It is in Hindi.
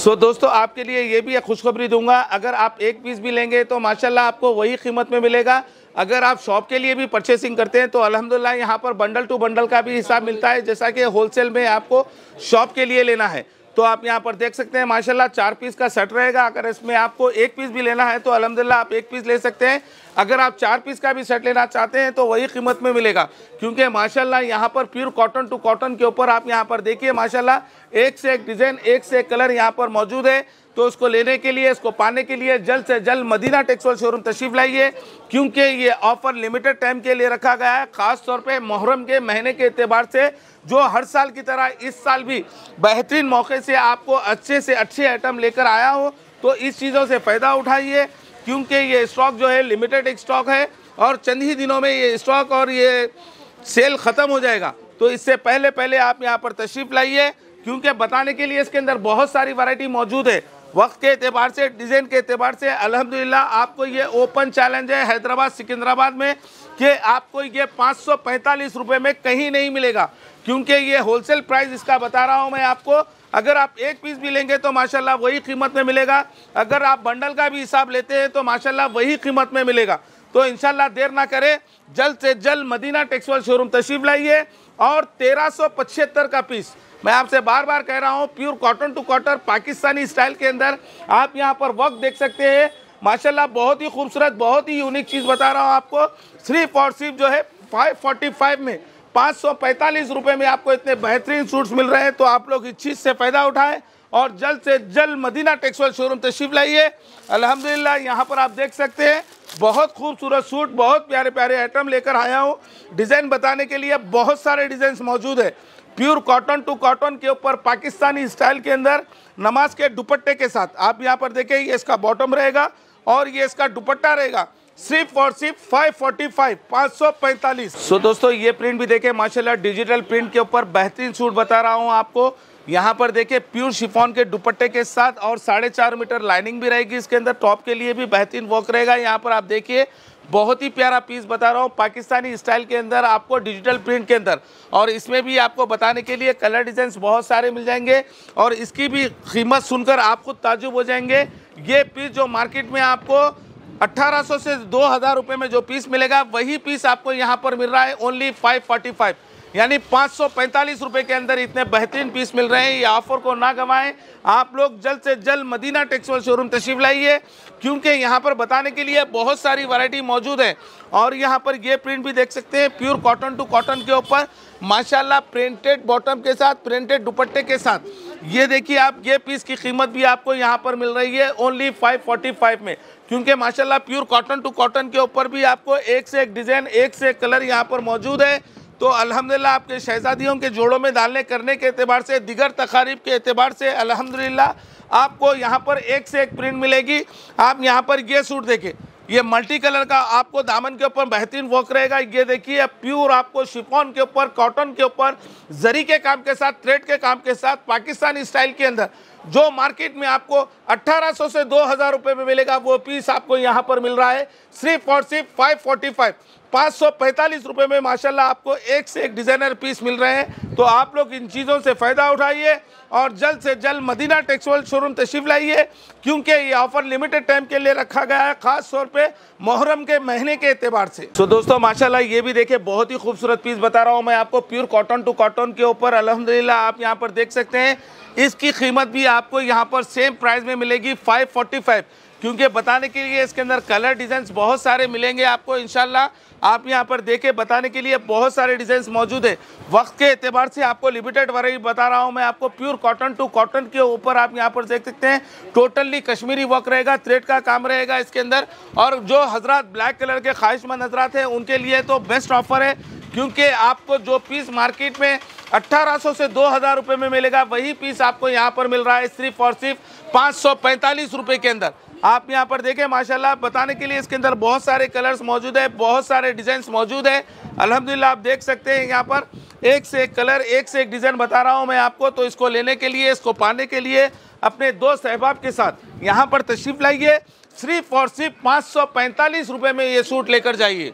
सो so, दोस्तों आपके लिए ये भी खुशखबरी दूंगा अगर आप एक पीस भी लेंगे तो माशाल्लाह आपको वही कीमत में मिलेगा अगर आप शॉप के लिए भी परचेसिंग करते हैं तो अल्हम्दुलिल्लाह यहाँ पर बंडल टू बंडल का भी हिसाब मिलता है जैसा कि होलसेल में आपको शॉप के लिए लेना है तो आप यहाँ पर देख सकते हैं माशाल्लाह चार पीस का सेट रहेगा अगर इसमें आपको एक पीस भी लेना है तो अलहमदिल्ला आप एक पीस ले सकते हैं अगर आप चार पीस का भी सेट लेना चाहते हैं तो वही कीमत में मिलेगा क्योंकि माशाल्लाह यहाँ पर प्योर कॉटन टू कॉटन के ऊपर आप यहाँ पर देखिए माशाल्लाह एक से एक डिज़ाइन एक से एक कलर यहाँ पर मौजूद है तो उसको लेने के लिए इसको पाने के लिए जल्द से जल्द मदीना टेक्सटाइल शोरूम तशरीफ लाइए क्योंकि ये ऑफ़र लिमिटेड टाइम के लिए रखा गया है ख़ास तौर पे मुहर्रम के महीने के अतबार से जो हर साल की तरह इस साल भी बेहतरीन मौके से आपको अच्छे से अच्छे आइटम लेकर आया हो तो इस चीज़ों से फ़ायदा उठाइए क्योंकि ये स्टॉक जो है लिमिटेड स्टॉक है और चंद ही दिनों में ये स्टॉक और ये सेल ख़त्म हो जाएगा तो इससे पहले पहले आप यहाँ पर तशरीफ़ लाइए क्योंकि बताने के लिए इसके अंदर बहुत सारी वैरायटी मौजूद है वक्त के अतबार से डिज़ाइन के अतबार से अलहमदिल्ला आपको ये ओपन चैलेंज है हैदराबाद सिकंदराबाद में कि आपको ये पाँच सौ रुपये में कहीं नहीं मिलेगा क्योंकि ये होलसेल प्राइस इसका बता रहा हूँ मैं आपको अगर आप एक पीस भी लेंगे तो माशाल्लाह वही कीमत में मिलेगा अगर आप बंडल का भी हिसाब लेते हैं तो माशाल्लाह वही कीमत में मिलेगा तो इनशाला देर ना करें जल्द से जल्द मदीना टेक्सटाइल शोरूम तशरीफ लाइए और तेरह का पीस मैं आपसे बार बार कह रहा हूँ pure cotton to cotton Pakistani style के अंदर आप यहाँ पर वक्त देख सकते हैं माशाल्लाह बहुत ही खूबसूरत बहुत ही यूनिक चीज़ बता रहा हूँ आपको सिर्फ और सिर्फ जो है फाइव फोर्टी फाइव में पाँच सौ पैंतालीस रुपये में आपको इतने बेहतरीन सूट्स मिल रहे हैं तो आप लोग इस चीज़ से फ़ायदा उठाएं और जल्द से जल्द मदीना टेक्सटाइल शोरूम तशीफ लाइए अलहमदिल्ला यहाँ पर आप देख सकते हैं बहुत खूबसूरत सूट बहुत प्यारे प्यारे आइटम लेकर आया हूँ डिज़ाइन बताने के लिए बहुत सारे डिज़ाइन मौजूद है प्योर कॉटन टू कॉटन के ऊपर पाकिस्तानी स्टाइल के अंदर नमाज के दुपट्टे के साथ आप यहाँ पर देखें ये इसका बॉटम रहेगा और ये इसका दुपट्टा रहेगा सिर्फ और सिर्फ 545 545 सो दोस्तों ये प्रिंट भी देखें माशाल्लाह डिजिटल प्रिंट के ऊपर बेहतरीन सूट बता रहा हूँ आपको यहाँ पर देखें प्योर शिफॉन के दुपट्टे के साथ और साढ़े चार मीटर लाइनिंग भी रहेगी इसके अंदर टॉप के लिए भी बेहतरीन वर्क रहेगा यहाँ पर आप देखिए बहुत ही प्यारा पीस बता रहा हूँ पाकिस्तानी स्टाइल के अंदर आपको डिजिटल प्रिंट के अंदर और इसमें भी आपको बताने के लिए कलर डिजाइन बहुत सारे मिल जाएंगे और इसकी भी कीमत सुनकर आप खुद ताजुब हो जाएंगे ये पीस जो मार्केट में आपको 1800 से 2000 रुपए में जो पीस मिलेगा वही पीस आपको यहाँ पर मिल रहा है ओनली 545 यानी पाँच सौ रुपए के अंदर इतने बेहतरीन पीस मिल रहे हैं ये ऑफर को ना गवाएं आप लोग जल्द से जल्द मदीना टेक्सटाइल शोरूम तशरीफ लाइए क्योंकि यहाँ पर बताने के लिए बहुत सारी वैरायटी मौजूद है और यहाँ पर ये प्रिंट भी देख सकते हैं प्योर कॉटन टू कॉटन के ऊपर माशाल्लाह प्रिंटेड बॉटम के साथ प्रिंटेड दुपट्टे के साथ ये देखिए आप ये पीस की कीमत भी आपको यहाँ पर मिल रही है ओनली फाइव में क्योंकि माशाल्लाह प्योर कॉटन टू कॉटन के ऊपर भी आपको एक से एक डिज़ाइन एक से एक कलर यहाँ पर मौजूद है तो अल्हम्दुलिल्लाह आपके शहजादियों के जोड़ों में डालने करने के अतबार से दिगर तकारीब के अतबार से अल्हम्दुलिल्लाह आपको यहाँ पर एक से एक प्रिंट मिलेगी आप यहाँ पर ये सूट देखें ये मल्टी कलर का आपको दामन के ऊपर बेहतरीन वर्क रहेगा ये देखिए प्योर आपको शिफोन के ऊपर कॉटन के ऊपर जरी के काम के साथ थ्रेड के काम के साथ पाकिस्तानी स्टाइल के अंदर जो मार्केट में आपको 1800 से 2000 रुपए में मिलेगा वो पीस आपको यहाँ पर मिल रहा है सिर्फ और सिर्फ 545 फोर्टी रुपए में माशाल्लाह आपको एक से एक डिज़ाइनर पीस मिल रहे हैं तो आप लोग इन चीज़ों से फ़ायदा उठाइए और जल्द से जल्द मदीना टेक्सटाइल शोरूम तशीफ लाइए क्योंकि ये ऑफ़र लिमिटेड टाइम के लिए रखा गया है ख़ास तौर पे मुहर्रम के महीने के एतबार से तो दोस्तों माशाल्लाह ये भी देखे बहुत ही खूबसूरत पीस बता रहा हूँ मैं आपको प्योर कॉटन टू कॉटन के ऊपर अलहमदिल्ला आप यहाँ पर देख सकते हैं इसकी कीमत भी आपको यहाँ पर सेम प्राइस में मिलेगी 545 क्योंकि बताने के लिए इसके अंदर कलर डिज़ाइन बहुत सारे मिलेंगे आपको इन आप यहाँ पर देखें बताने के लिए बहुत सारे डिज़ाइंस मौजूद है वक्त के अतबार से आपको लिमिटेड वराई बता रहा हूँ मैं आपको प्योर कॉटन टू कॉटन के ऊपर आप यहाँ पर देख सकते हैं टोटली कश्मीरी वर्क रहेगा थ्रेड का काम रहेगा इसके अंदर और जो हजरात ब्लैक कलर के ख्वाहिशमंद हजरात हैं उनके लिए तो बेस्ट ऑफर है क्योंकि आपको जो पीस मार्केट में 1800 से 2000 रुपए में मिलेगा वही पीस आपको यहाँ पर मिल रहा है सिर्फ और सिर्फ पाँच रुपए के अंदर आप यहाँ पर देखें माशाल्लाह बताने के लिए इसके अंदर बहुत सारे कलर्स मौजूद है बहुत सारे डिजाइन मौजूद है अलहमदिल्ला आप देख सकते हैं यहाँ पर एक से एक कलर एक से एक डिज़ाइन बता रहा हूँ मैं आपको तो इसको लेने के लिए इसको पाने के लिए अपने दोस्त अहबाब के साथ यहाँ पर तशरीफ़ लाइए सिर्फ और सिर्फ पाँच सौ पैंतालीस रुपये में ये सूट लेकर जाइए